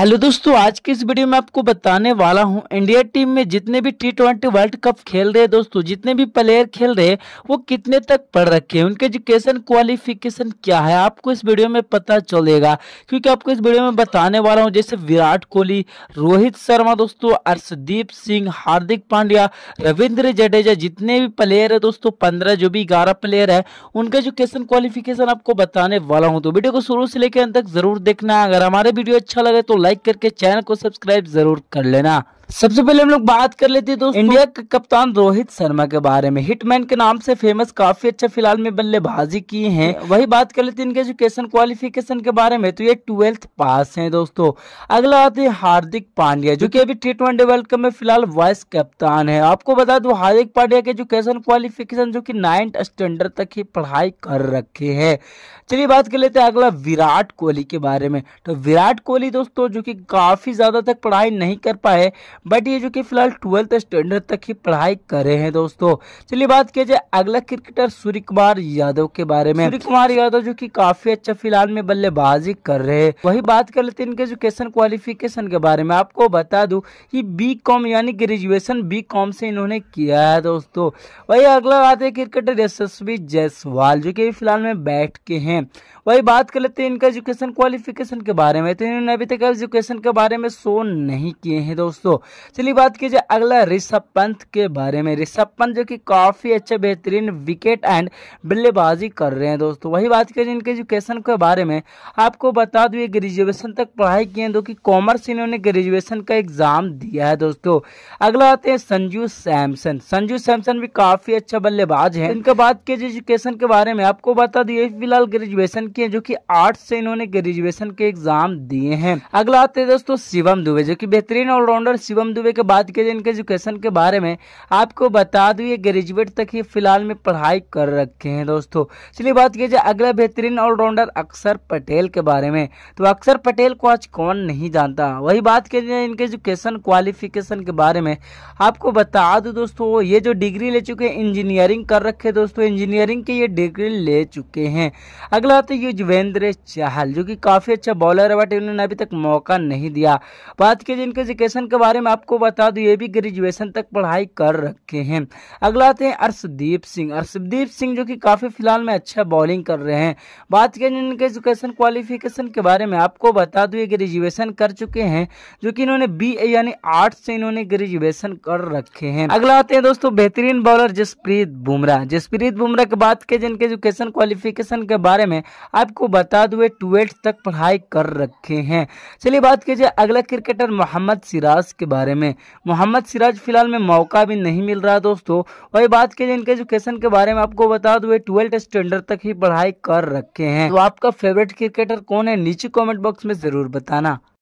hello दोस्तों आज की इस वीडियो में आपको बताने वाला हूं इंडिया टीम में जितने भी टी ट्वेंटी वर्ल्ड कप खेल रहे दोस्तों जितने भी प्लेयर खेल रहे वो कितने तक पढ़ रखे हैं उनके एजुकेशन क्वालिफिकेशन क्या है आपको इस वीडियो में पता चलेगा क्योंकि आपको इस वीडियो में बताने वाला हूं जैसे विराट कोहली रोहित शर्मा दोस्तों अर्षदीप सिंह हार्दिक पांड्या रविन्द्र जडेजा जितने भी प्लेयर है दोस्तों पंद्रह जो भी ग्यारह प्लेयर है उनका एजुकेशन क्वालिफिकेशन आपको बताने वाला हूँ तो वीडियो को शुरू से लेकर अंत तक जरूर देखना अगर हमारे वीडियो अच्छा लगे तो लाइक लाइक करके चैनल को सब्सक्राइब जरूर कर लेना सबसे पहले हम लोग बात कर लेते हैं दोस्तों इंडिया के कप्तान रोहित शर्मा के बारे में हिटमैन के नाम से फेमस काफी अच्छा फिलहाल में बल्लेबाजी की हैं वही बात कर लेते हैं इनके एजुकेशन क्वालिफिकेशन के बारे में तो ये ट्वेल्थ पास हैं दोस्तों अगला आते हैं हार्दिक पांड्या जो कि अभी टी ट्वेंटी वर्ल्ड कप में फिलहाल वाइस कप्तान है आपको बता दो हार्दिक पांड्या के एजुकेशन क्वालिफिकेशन जो की नाइन्थ स्टैंडर्ड तक ही पढ़ाई कर रखे है चलिए बात कर लेते हैं अगला विराट कोहली के बारे में तो विराट कोहली दोस्तों जो की काफी ज्यादा तक पढ़ाई नहीं कर पाए बट ये जो कि फिलहाल ट्वेल्थ स्टैंडर्ड तक ही पढ़ाई कर रहे हैं दोस्तों चलिए बात किया जाए अगला क्रिकेटर सूर्य कुमार यादव के बारे में सूर्य कुमार यादव जो की काफी अच्छा फिलहाल में बल्लेबाजी कर रहे हैं वही बात कर लेते हैं इनके एजुकेशन क्वालिफिकेशन के बारे में आपको बता दू की बी कॉम यानी ग्रेजुएशन बी कॉम से इन्होंने किया है दोस्तों वही अगला बात है क्रिकेटर यशस्वी जायसवाल जो की फिलहाल में बैठ के है वही बात कर लेते हैं इनका एजुकेशन क्वालिफिकेशन के बारे में तो इन्होंने अभी तक एजुकेशन के बारे में शो नहीं किए हैं दोस्तों चलिए बात की जाए अगला ऋषभ पंत के बारे में ऋषभ पंत जो कि काफ़ी अच्छे बेहतरीन विकेट एंड बल्लेबाजी कर रहे हैं दोस्तों वही बात करें इनके एजुकेशन के बारे में आपको बता दूँ ये ग्रेजुएशन तक पढ़ाई किए हैं जो कि कॉमर्स इन्होंने ग्रेजुएशन का एग्ज़ाम दिया है दोस्तों अगला आते हैं संजू सैमसन संजू सैमसन भी काफ़ी अच्छा बल्लेबाज है इनका बात किया जाए एजुकेशन के बारे में आपको बता दू फिलहाल ग्रेजुएशन किए जो कि आर्ट्स से इन्होंने ग्रेजुएशन के एग्ज़ाम दिए हैं अगला आते हैं दोस्तों शिवम दुबे जो कि बेहतरीन ऑलराउंडर शिवम शिवम दुबे के बात करें इनके एजुकेशन के बारे में आपको बता दूँ ये ग्रेजुएट तक ही फिलहाल में पढ़ाई कर रखे हैं दोस्तों चलिए बात की जाए अगला बेहतरीन ऑलराउंडर अक्षर पटेल के बारे में तो अक्षर पटेल को आज कौन नहीं जानता वही बात की जाए इनके एजुकेशन क्वालिफिकेशन के बारे में आपको बता दूँ दोस्तों ये जो डिग्री ले चुके हैं इंजीनियरिंग कर रखे दोस्तों इंजीनियरिंग के ये डिग्री ले चुके हैं अगला आता है युजवेंद्र चाहल जो कि काफ़ी अच्छा बॉलर है बट इन्होंने अभी तक मौका नहीं दिया बात की जाए इनके एजुकेशन के बारे में आपको बता दूं ये भी ग्रेजुएशन तक पढ़ाई कर रखे हैं अगला आते हैं अर्शदीप सिंह अर्शदीप सिंह जो कि काफ़ी फिलहाल में अच्छा बॉलिंग कर रहे हैं बात करें इनके एजुकेशन क्वालिफिकेशन के बारे में आपको बता दूं ये ग्रेजुएशन कर चुके हैं जो कि इन्होंने बी यानी आर्ट्स से इन्होंने ग्रेजुएशन कर रखे हैं अगला आते हैं दोस्तों बेहतरीन बॉलर जसप्रीत बुमराह जसप्रीत बुमराह की बात करें जिनके एजुकेशन क्वालिफिकेशन के बारे में आपको बता दूं ट्वेल्थ तक पढ़ाई कर रखे हैं चलिए बात कीजिए अगला क्रिकेटर मोहम्मद सिराज के बारे बारे में मोहम्मद सिराज फिलहाल में मौका भी नहीं मिल रहा दोस्तों वही बात करें इनके एजुकेशन के बारे में आपको बता दूँ ट्वेल्थ स्टैंडर्ड तक ही पढ़ाई कर रखे हैं तो आपका फेवरेट क्रिकेटर कौन है नीचे कॉमेंट बॉक्स में जरूर बताना